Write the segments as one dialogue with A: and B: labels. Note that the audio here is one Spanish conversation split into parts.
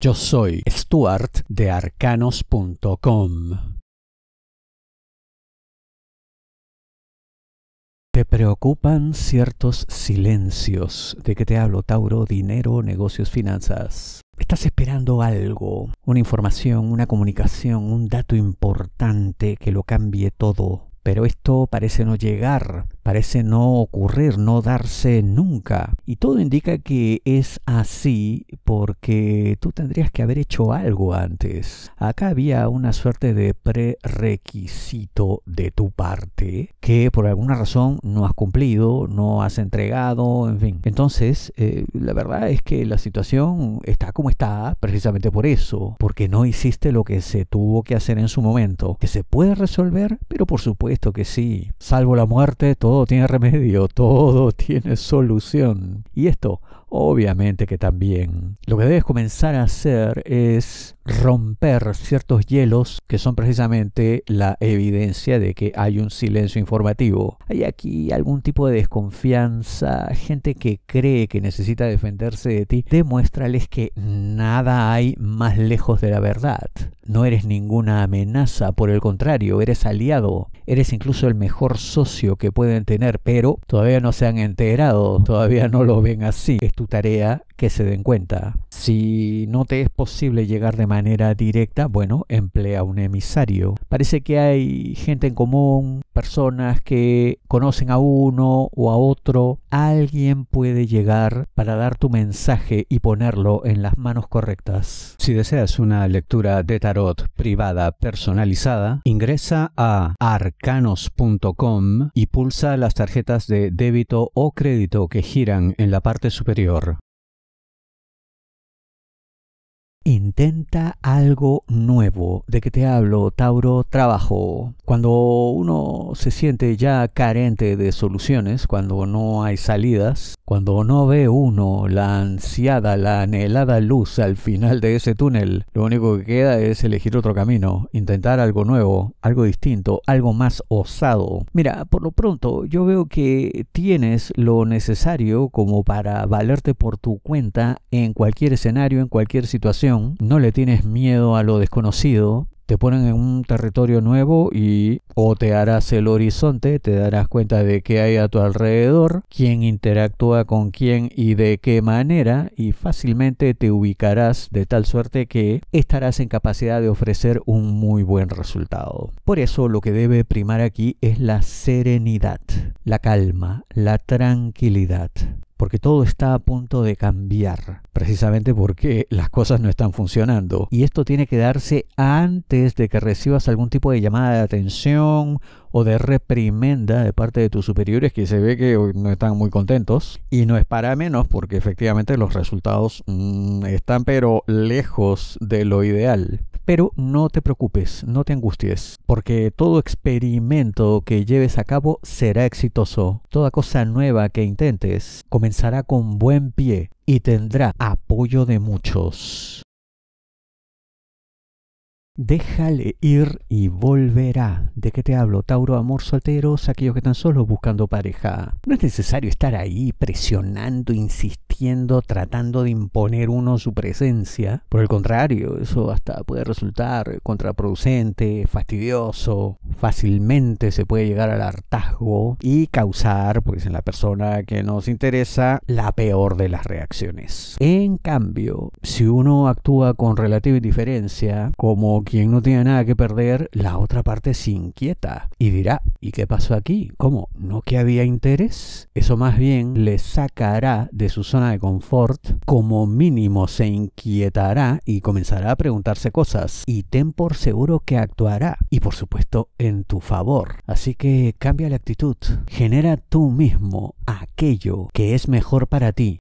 A: Yo soy Stuart de arcanos.com. ¿Te preocupan ciertos silencios? ¿De qué te hablo, Tauro? Dinero, negocios, finanzas. Estás esperando algo, una información, una comunicación, un dato importante que lo cambie todo. Pero esto parece no llegar parece no ocurrir, no darse nunca. Y todo indica que es así porque tú tendrías que haber hecho algo antes. Acá había una suerte de prerequisito de tu parte que por alguna razón no has cumplido, no has entregado, en fin. Entonces, eh, la verdad es que la situación está como está precisamente por eso, porque no hiciste lo que se tuvo que hacer en su momento, que se puede resolver, pero por supuesto que sí, salvo la muerte, todo todo tiene remedio, todo tiene solución. Y esto Obviamente que también. Lo que debes comenzar a hacer es romper ciertos hielos que son precisamente la evidencia de que hay un silencio informativo. Hay aquí algún tipo de desconfianza, gente que cree que necesita defenderse de ti. Demuéstrales que nada hay más lejos de la verdad. No eres ninguna amenaza, por el contrario, eres aliado, eres incluso el mejor socio que pueden tener, pero todavía no se han enterado, todavía no lo ven así tu tarea que se den cuenta. Si no te es posible llegar de manera directa, bueno, emplea un emisario. Parece que hay gente en común, personas que conocen a uno o a otro. Alguien puede llegar para dar tu mensaje y ponerlo en las manos correctas. Si deseas una lectura de tarot privada personalizada, ingresa a arcanos.com y pulsa las tarjetas de débito o crédito que giran en la parte superior. Intenta algo nuevo. ¿De qué te hablo, Tauro? Trabajo. Cuando uno se siente ya carente de soluciones, cuando no hay salidas, cuando no ve uno la ansiada, la anhelada luz al final de ese túnel, lo único que queda es elegir otro camino, intentar algo nuevo, algo distinto, algo más osado. Mira, por lo pronto yo veo que tienes lo necesario como para valerte por tu cuenta en cualquier escenario, en cualquier situación no le tienes miedo a lo desconocido, te ponen en un territorio nuevo y o te harás el horizonte, te darás cuenta de qué hay a tu alrededor, quién interactúa con quién y de qué manera, y fácilmente te ubicarás de tal suerte que estarás en capacidad de ofrecer un muy buen resultado. Por eso lo que debe primar aquí es la serenidad, la calma, la tranquilidad porque todo está a punto de cambiar, precisamente porque las cosas no están funcionando. Y esto tiene que darse antes de que recibas algún tipo de llamada de atención o de reprimenda de parte de tus superiores que se ve que no están muy contentos. Y no es para menos porque efectivamente los resultados mm, están pero lejos de lo ideal. Pero no te preocupes, no te angusties, porque todo experimento que lleves a cabo será exitoso. Toda cosa nueva que intentes comenzará con buen pie y tendrá apoyo de muchos. Déjale ir y volverá. ¿De qué te hablo? Tauro, amor, solteros, aquellos que están solos buscando pareja. No es necesario estar ahí presionando, insistiendo, tratando de imponer uno su presencia. Por el contrario, eso hasta puede resultar contraproducente, fastidioso. Fácilmente se puede llegar al hartazgo y causar, pues en la persona que nos interesa, la peor de las reacciones. En cambio, si uno actúa con relativa indiferencia, como quien no tiene nada que perder, la otra parte se inquieta y dirá, ¿y qué pasó aquí? ¿Cómo? ¿No que había interés? Eso más bien le sacará de su zona de confort, como mínimo se inquietará y comenzará a preguntarse cosas y ten por seguro que actuará y por supuesto en tu favor. Así que cambia la actitud, genera tú mismo aquello que es mejor para ti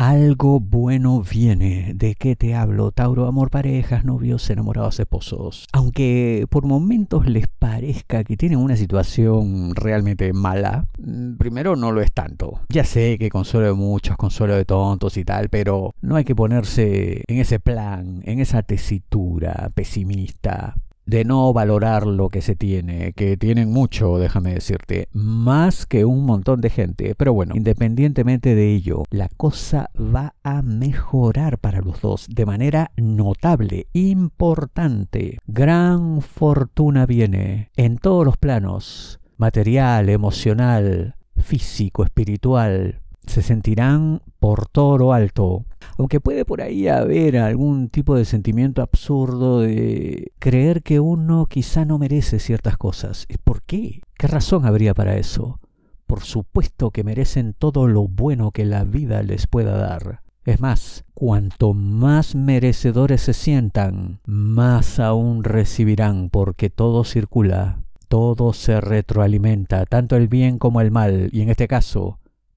A: algo bueno viene. ¿De qué te hablo? Tauro, amor, parejas, novios, enamorados, esposos. Aunque por momentos les parezca que tienen una situación realmente mala, mm, primero no lo es tanto. Ya sé que consuelo de muchos, consuelo de tontos y tal, pero no hay que ponerse en ese plan, en esa tesitura pesimista de no valorar lo que se tiene, que tienen mucho, déjame decirte, más que un montón de gente. Pero bueno, independientemente de ello, la cosa va a mejorar para los dos de manera notable, importante. Gran fortuna viene en todos los planos, material, emocional, físico, espiritual, se sentirán por toro alto. Aunque puede por ahí haber algún tipo de sentimiento absurdo de creer que uno quizá no merece ciertas cosas. ¿Por qué? ¿Qué razón habría para eso? Por supuesto que merecen todo lo bueno que la vida les pueda dar. Es más, cuanto más merecedores se sientan, más aún recibirán porque todo circula, todo se retroalimenta, tanto el bien como el mal, y en este caso,